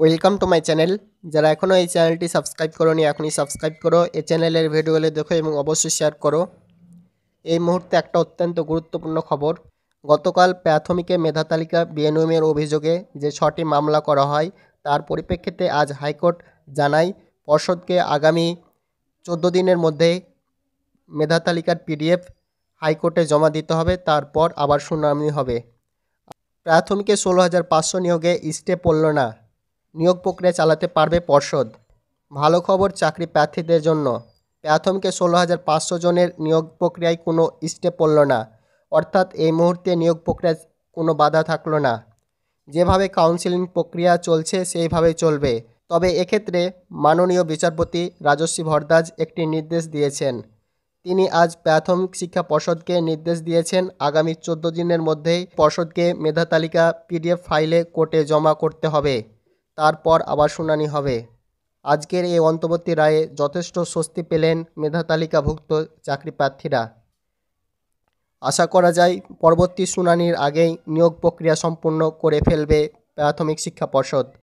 welcome to my channel যারা এখনও এই চ্যানেলটি সাবস্ক্রাইব নি এখনই সাবস্ক্রাইব করো এই চ্যানেলের ভিডিওগুলো দেখো এবং অবশ্যই শেয়ার করো এই মুহূর্তে একটা অত্যন্ত গুরুত্বপূর্ণ খবর গতকাল প্রাথমিকে মেধা তালিকা বিএনএমের অভিযোগে যে ছটি মামলা করা হয় তার পরিপ্রেক্ষিতে আজ হাইকোর্ট জানায় পর্ষদকে আগামী চোদ্দো দিনের মধ্যে মেধা তালিকার পিডিএফ হাইকোর্টে জমা দিতে হবে তারপর আবার শুনানি হবে প্রাথমিকে ষোলো হাজার পাঁচশো নিয়োগে স্টে পড়ল না নিয়োগ প্রক্রিয়া চালাতে পারবে পর্ষদ ভালো খবর চাকরি প্রার্থীদের জন্য প্রাথমিকে ষোলো হাজার পাঁচশো জনের নিয়োগ প্রক্রিয়ায় কোনো স্টেপ পড়ল না অর্থাৎ এই মুহূর্তে নিয়োগ প্রক্রিয়ায় কোনো বাধা থাকলো না যেভাবে কাউন্সিলিং প্রক্রিয়া চলছে সেইভাবে চলবে তবে এক্ষেত্রে মাননীয় বিচারপতি রাজস্বী ভরদাজ একটি নির্দেশ দিয়েছেন তিনি আজ প্রাথমিক শিক্ষা পর্ষদকে নির্দেশ দিয়েছেন আগামী চোদ্দ দিনের মধ্যেই পর্ষদকে মেধা তালিকা পিডিএফ ফাইলে কোর্টে জমা করতে হবে তারপর আবার শুনানি হবে আজকের এই অন্তর্বর্তী রায়ে যথেষ্ট স্বস্তি পেলেন মেধাতালিকাভুক্ত চাকরি প্রার্থীরা আশা করা যায় পরবর্তী শুনানির আগেই নিয়োগ প্রক্রিয়া সম্পূর্ণ করে ফেলবে প্রাথমিক শিক্ষা পর্ষদ